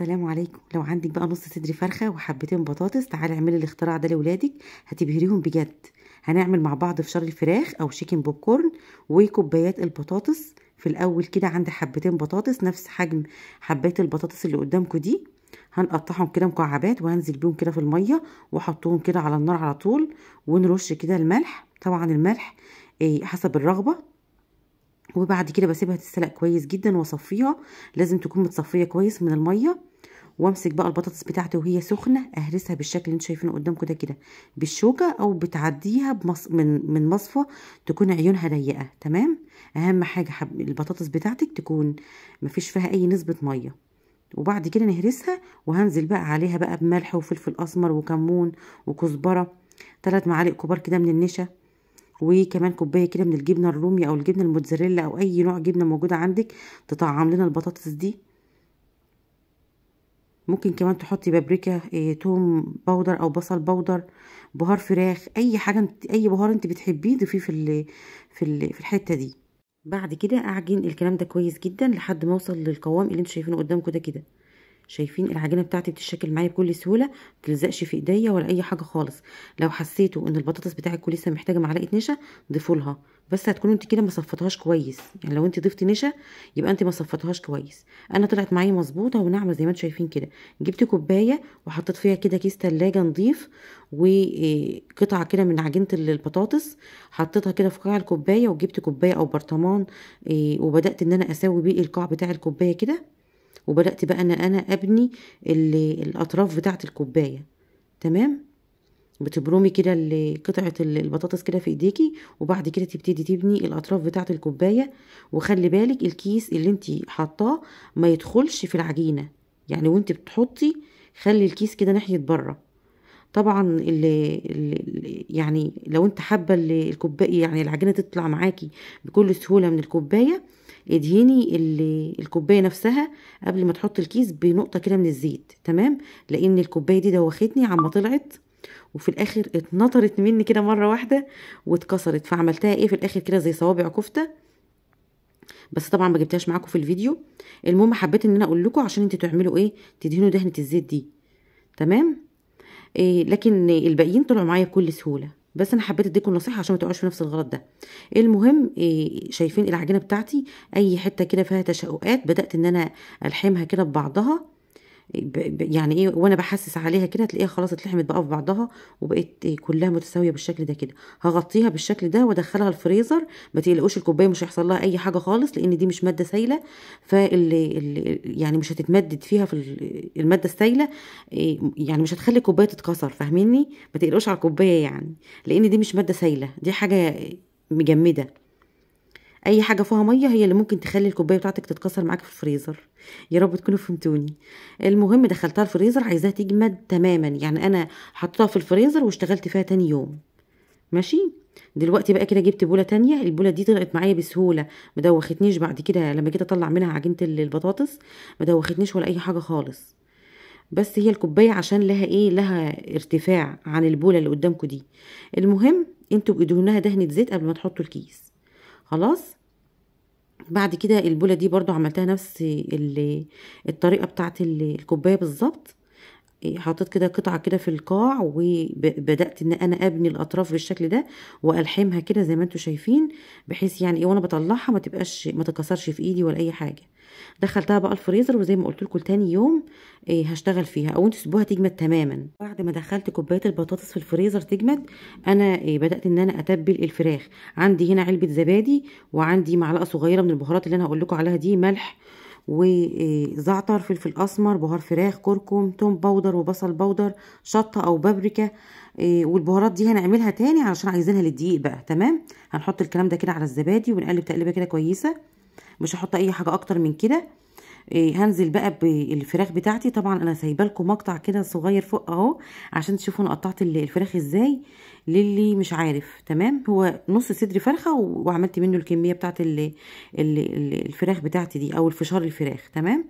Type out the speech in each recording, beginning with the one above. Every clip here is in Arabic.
السلام عليكم لو عندك بقى نص صدر فرخه وحبتين بطاطس تعالي اعملي الاختراع ده لاولادك هتبهريهم بجد هنعمل مع بعض فشار الفراخ او شيكن بوب كورن وكوبايات البطاطس في الاول كده عندي حبتين بطاطس نفس حجم حبات البطاطس اللي قدامكم دي هنقطعهم كده مكعبات وهنزل بيهم كده في الميه واحطهم كده على النار على طول ونرش كده الملح طبعا الملح إيه حسب الرغبه وبعد كده بسيبها تتسلق كويس جدا واصفيها لازم تكون متصفيه كويس من الميه وامسك بقى البطاطس بتاعتي وهي سخنه اهرسها بالشكل اللي انتوا شايفينه قدامكم ده كده بالشوكه او بتعديها بمص... من من مصفى تكون عيونها ضيقه تمام اهم حاجه حب... البطاطس بتاعتك تكون مفيش فيها اي نسبه ميه وبعد كده نهرسها وهنزل بقى عليها بقى بملح وفلفل اسمر وكمون وكزبره ثلاث معالق كبار كده من النشا وكمان كوبايه كده من الجبنه الرومي او الجبنه الموتزاريلا او اي نوع جبنه موجوده عندك تطعم لنا البطاطس دي ممكن كمان تحطي بابريكا إيه، توم باودر او بصل باودر بهار فراخ اي حاجه انت اي بهار انت بتحبيه ضيفيه في ال في ال في الحته دي بعد كده اعجن الكلام ده كويس جدا لحد ما اوصل للقوام اللي انتوا شايفينه قدامكم ده كده شايفين العجينه بتاعتي بتتشكل معايا بكل سهوله متلزقش في ايديا ولا اي حاجه خالص لو حسيتوا ان البطاطس بتاعتكم لسه محتاجه معلقه نشا ضيفوا لها بس هتكونوا انت كده ما صفتهاش كويس يعني لو انت ضفتي نشا يبقى انت ما صفتهاش كويس انا طلعت معايا مظبوطه وناعمه زي ما انتم شايفين كده جبت كوبايه وحطيت فيها كده كيس تلاجة نضيف وقطع آه، كده من عجينه البطاطس حطيتها كده في قاع الكوبايه وجبت كوبايه او برطمان آه، وبدات ان انا اسوي بيه القاع بتاع الكوبايه كده وبدات بقى ان انا ابني الاطراف بتاعه الكوبايه تمام بتبرمي كده قطعه البطاطس كده في ايديكي وبعد كده تبتدي تبني الاطراف بتاعه الكوبايه وخلي بالك الكيس اللي انت حطاه ما يدخلش في العجينه يعني وانت بتحطي خلي الكيس كده ناحيه بره طبعا اللي يعني لو انت حابه الكوبايه يعني العجينه تطلع معاكي بكل سهوله من الكوبايه ادهني الكوبايه نفسها قبل ما تحط الكيس بنقطه كده من الزيت تمام لان الكوبايه دي دوختني عما طلعت وفي الاخر اتنطرت مني كده مره واحده واتكسرت فعملتها ايه في الاخر كده زي صوابع كفته بس طبعا ما جبتهاش معاكم في الفيديو المهم حبيت ان انا اقول لكم عشان انتوا تعملوا ايه تدهنوا دهنه الزيت دي تمام إيه لكن الباقيين طلعوا معايا بكل سهوله بس انا حبيت اديكم نصيحه عشان ما تقعوش في نفس الغلط ده المهم إيه، شايفين العجينه بتاعتي اي حته كده فيها تشققات بدات ان انا الحمها كده ببعضها يعني ايه وانا بحسس عليها كده هتلاقيها خلاص اتلحمت بقى في بعضها وبقت كلها متساويه بالشكل ده كده هغطيها بالشكل ده وادخلها الفريزر ما تقلقوش الكوبايه مش هيحصل لها اي حاجه خالص لان دي مش ماده سايله فاللي يعني مش هتتمدد فيها في الماده السايله إيه، يعني مش هتخلي الكوبايه تتكسر فاهميني ما تقلقوش على الكوبايه يعني لان دي مش ماده سايله دي حاجه مجمده اي حاجه فيها ميه هي اللي ممكن تخلي الكوبايه بتاعتك تتكسر معاك في الفريزر يا رب تكونوا فهمتوني المهم دخلتها الفريزر عايزاها تجمد تماما يعني انا حطيتها في الفريزر واشتغلت فيها تاني يوم ماشي دلوقتي بقى كده جبت بوله تانية البوله دي طلعت معايا بسهوله ما دوختنيش بعد كده لما جيت اطلع منها عجينه البطاطس ما دوختنيش ولا اي حاجه خالص بس هي الكوبايه عشان لها ايه لها ارتفاع عن البوله اللي قدامكم دي المهم انتوا بقدهنها دهنه زيت قبل ما تحطوا الكيس خلاص بعد كده البوله دي برضو عملتها نفس الطريقه بتاعت الكوبايه بالظبط حطيت كده قطعة كده في القاع وبدأت ان انا ابني الاطراف بالشكل ده والحمها كده زي ما انتم شايفين بحيث يعني ايه وانا بطلعها ما تبقاش ما تتكسرش في ايدي ولا اي حاجة دخلتها بقى الفريزر وزي ما قلت لكم تاني يوم إيه هشتغل فيها او انتوا سيبوها تجمد تماما بعد ما دخلت كوبايه البطاطس في الفريزر تجمد انا إيه بدات ان انا اتبل الفراخ عندي هنا علبه زبادي وعندي معلقه صغيره من البهارات اللي انا هقول لكم عليها دي ملح وزعتر فلفل اسمر بهار فراخ كركم توم باودر وبصل باودر شطه او بابريكا آه، والبهارات دي هنعملها تاني علشان عايزينها للدقيق بقى تمام هنحط الكلام ده كده على الزبادي ونقلب تقليبه كده كويسه مش هحط اي حاجه اكتر من كده إيه، هنزل بقى بالفراخ بتاعتي طبعا انا سايبه لكم مقطع كده صغير فوق اهو عشان تشوفوا انا قطعت الفراخ ازاي للي مش عارف تمام هو نص صدر فرخه وعملت منه الكميه اللي الفراخ بتاعتي دي او الفشار الفراخ تمام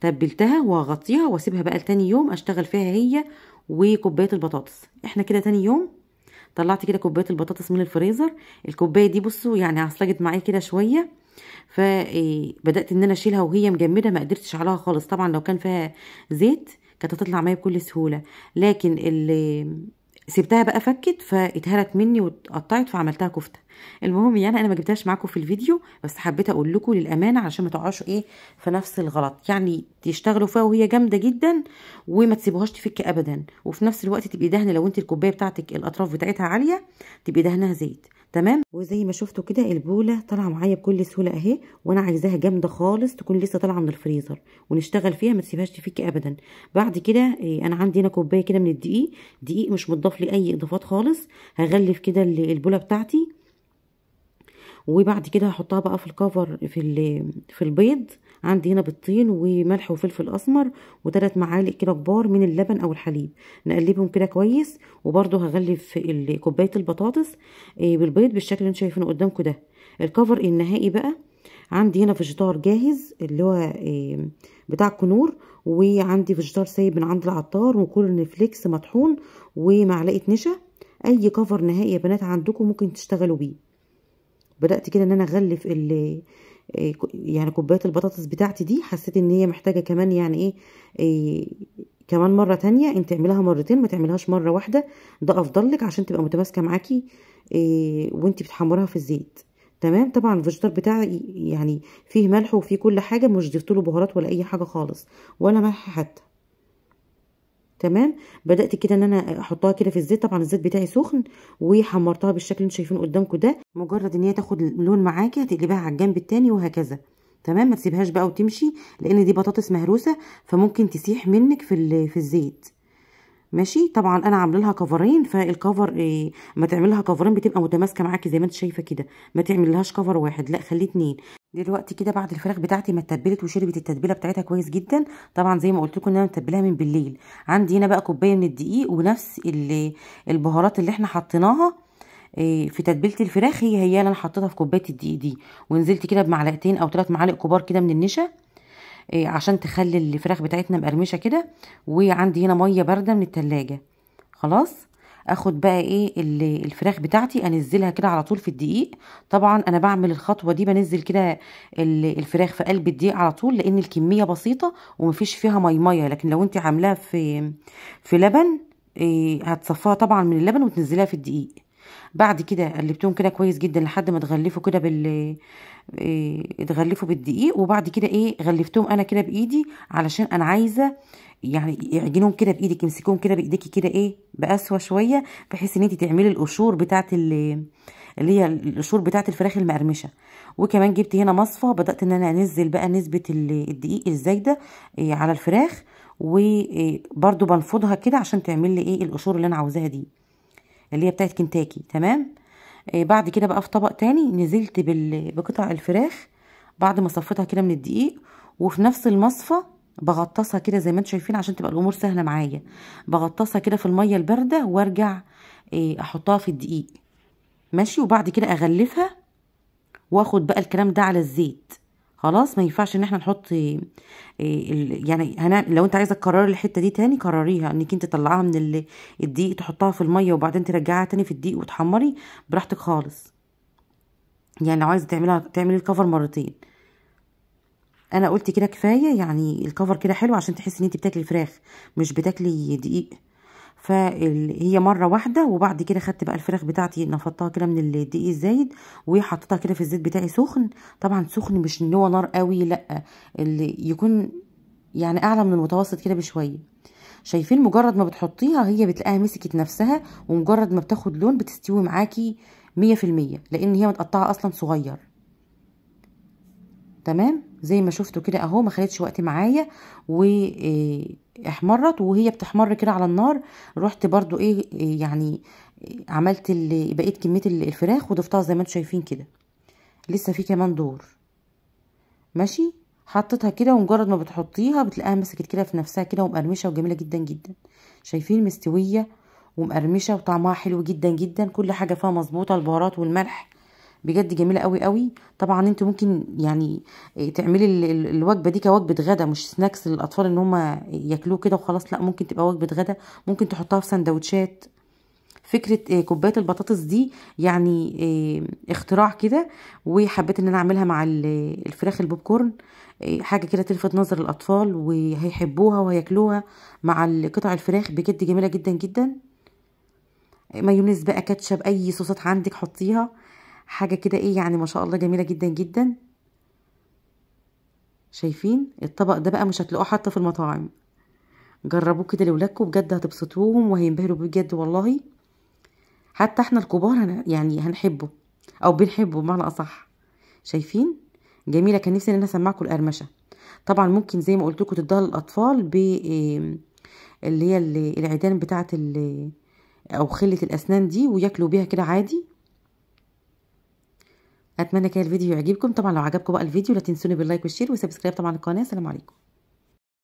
تبلتها واغطيها واسيبها بقى لتاني يوم اشتغل فيها هي وكوبايه البطاطس احنا كده تاني يوم طلعت كده كوبايه البطاطس من الفريزر الكوبايه دي بصوا يعني عصلجت معايا كده شويه فبدات ان انا اشيلها وهي مجمده ما قدرتش عليها خالص طبعا لو كان فيها زيت كانت هتطلع معايا بكل سهوله لكن اللي سبتها بقى فكت فاتهرت مني واتقطعت فعملتها كفته المهم يعني انا ما جبتهاش معاكم في الفيديو بس حبيت اقول لكم للامانه علشان ما تقعوش ايه في نفس الغلط يعني تشتغلوا فيها وهي جامده جدا وما تسيبوهاش تفك ابدا وفي نفس الوقت تبقي دهنه لو انت الكوبايه بتاعتك الاطراف بتاعتها عاليه تبقي دهنها زيت تمام وزي ما شفتوا كده البوله طالعه معايا بكل سهوله اهي وانا عايزاها جامده خالص تكون لسه طالعه من الفريزر ونشتغل فيها ما تسيبهاش تفك ابدا بعد كده إيه، انا عندي هنا كوبايه كده من الدقيق دقيق مش مضاف لاي اي اضافات خالص هغلف كده البوله بتاعتي وبعد كده هحطها بقى في الكفر في في البيض عندي هنا بالطين وملح وفلفل اسمر وثلاث معالق كده كبار من اللبن او الحليب نقلبهم كده كويس وبرده هغلي في كوبايه البطاطس آه، بالبيض بالشكل اللي انتم شايفينه قدامكم ده الكفر النهائي بقى عندي هنا فيجيتار جاهز اللي هو آه، بتاع الكنور وعندي فيجيتار سايب من عند العطار وكورن فليكس مطحون ومعلقه نشا اي كفر نهائي يا بنات عندكم ممكن تشتغلوا بيه بدات كده ان انا اغلف آه، يعني كوبايه البطاطس بتاعتي دي حسيت ان هي محتاجه كمان يعني ايه, إيه كمان مره تانية انت تعملها مرتين ما تعملهاش مره واحده ده افضل لك عشان تبقى متماسكه معاكي إيه وانت بتحمرها في الزيت تمام طبعا الفيجيتار بتاعي يعني فيه ملح وفيه كل حاجه مش ضفت له بهارات ولا اي حاجه خالص ولا ملح حتى تمام بدات كده ان انا احطها كده في الزيت طبعا الزيت بتاعي سخن وحمرتها بالشكل اللي انتوا شايفينه قدامكم ده مجرد ان هي تاخد لون معاكي هتقلبيها على الجنب التاني وهكذا تمام ما تسيبهاش بقى وتمشي لان دي بطاطس مهروسه فممكن تسيح منك في في الزيت ماشي طبعا انا عامله لها كفرين فالكفر إيه ما تعمل لها كفرين بتبقى متماسكه معاكي زي ما انت شايفه كده ما تعملهاش كفر واحد لا خليه اتنين دلوقتي كده بعد الفراخ بتاعتي ما اتبلت وشربت التتبيله بتاعتها كويس جدا طبعا زي ما قلت لكم ان انا متبلها من بالليل عندي هنا بقى كوبايه من الدقيق ونفس البهارات اللي احنا حطيناها آه، في تتبيله الفراخ هي هي انا حطيتها في كوبايه الدقيق دي ونزلت كده بمعلقتين او ثلاث معالق كبار كده من النشا آه، عشان تخلي الفراخ بتاعتنا مقرمشه كده وعندي هنا ميه بارده من التلاجة خلاص اخد بقى ايه الفراخ بتاعتي انزلها كده على طول في الدقيق طبعا انا بعمل الخطوه دي بنزل كده الفراخ في قلب الدقيق على طول لان الكميه بسيطه ومفيش فيها مي ميه لكن لو انت عاملاها في في لبن إيه هتصفيها طبعا من اللبن وتنزلها في الدقيق بعد كده قلبتهم كده كويس جدا لحد ما تغلفوا كده بال آه، اتغلفوا بالدقيق وبعد كده ايه غلفتهم انا كده بايدي علشان انا عايزه يعني يعجنهم كده بايدك امسكيهم كده بايديكي كده ايه بقسوه شويه بحيث ان انت تعملي القشور بتاعت اللي هي القشور بتاعت الفراخ المقرمشه وكمان جبت هنا مصفى بدات ان انا انزل بقى نسبه الدقيق الزايده آه، على الفراخ وبرده آه، بنفضها كده عشان تعمل لي ايه القشور اللي انا عاوزاها دي اللي هي بتاعت كنتاكي تمام آه، بعد كده بقى في طبق تاني نزلت بال... بقطع الفراخ بعد ما صفيتها كده من الدقيق وفي نفس المصفى بغطسها كده زي ما انتم شايفين عشان تبقى الامور سهله معايا بغطسها كده في الميه البارده وارجع آه، احطها في الدقيق ماشي وبعد كده اغلفها واخد بقى الكلام ده على الزيت خلاص ما ينفعش ان احنا نحط إيه، يعني لو انت عايزه تكرري الحته دي تاني كرريها انك انت تطلعيها من الدقيق تحطها في الميه وبعدين ترجعيها تاني في الدقيق وتحمري براحتك خالص يعني لو عايزه تعملها تعملي الكفر مرتين انا قلت كده كفايه يعني الكفر كده حلو عشان تحسي ان انت بتاكلي فراخ مش بتاكلي دقيق فهي مره واحده وبعد كده خدت بقى الفراخ بتاعتي نفضتها كده من الدقيق الزايد وحطيتها كده في الزيت بتاعي سخن طبعا سخن مش ان هو نار قوي لا اللي يكون يعني اعلى من المتوسط كده بشويه شايفين مجرد ما بتحطيها هي بتلاقيها مسكت نفسها ومجرد ما بتاخد لون بتستوي معاكي مية في المية لان هي متقطعه اصلا صغير تمام زي ما شفتوا كده اهو ما خدتش وقت معايا واحمرت آه، وهي بتحمر كده على النار رحت برضو ايه يعني آه، عملت بقيت كميه الفراخ وضفتها زي ما انتم شايفين كده لسه في كمان دور ماشي حطيتها كده ومجرد ما بتحطيها بتلاقيها مسكت كده في نفسها كده ومقرمشه وجميله جدا جدا شايفين مستويه ومقرمشه وطعمها حلو جدا جدا كل حاجه فيها مظبوطه البهارات والملح بجد جميله قوي قوي طبعا انت ممكن يعني اه، تعملي الوجبه دي كوجبه غدا مش سناكس للاطفال ان هم ياكلوه كده وخلاص لا ممكن تبقى وجبه غدا ممكن تحطها في سندوتشات فكره اه، كوبايه البطاطس دي يعني اه، اختراع كده وحبيت ان انا اعملها مع الفراخ البوب كورن حاجه كده تلفت نظر الاطفال وهيحبوها وهياكلوها مع قطع الفراخ بجد جميله جدا جدا مايونيز بقى كاتشب اي صوصات عندك حطيها حاجه كده ايه يعني ما شاء الله جميله جدا جدا شايفين الطبق ده بقى مش هتلاقوه حتى في المطاعم جربوه كده لولادكم بجد هتبسطوهم وهينبهروا بيه بجد والله حتى احنا الكبار هن... يعني هنحبه او بنحبه بمعنى اصح شايفين جميله كان نفسي ان انا اسمعكم القرمشه طبعا ممكن زي ما قلت لكم تديها للاطفال ب اللي هي العيدان بتاعه او خله الاسنان دي وياكلوا بيها كده عادي اتمنى كان الفيديو يعجبكم طبعا لو عجبكم بقى الفيديو لا تنسوني باللايك والشير وسبسكرايب طبعا القناه السلام عليكم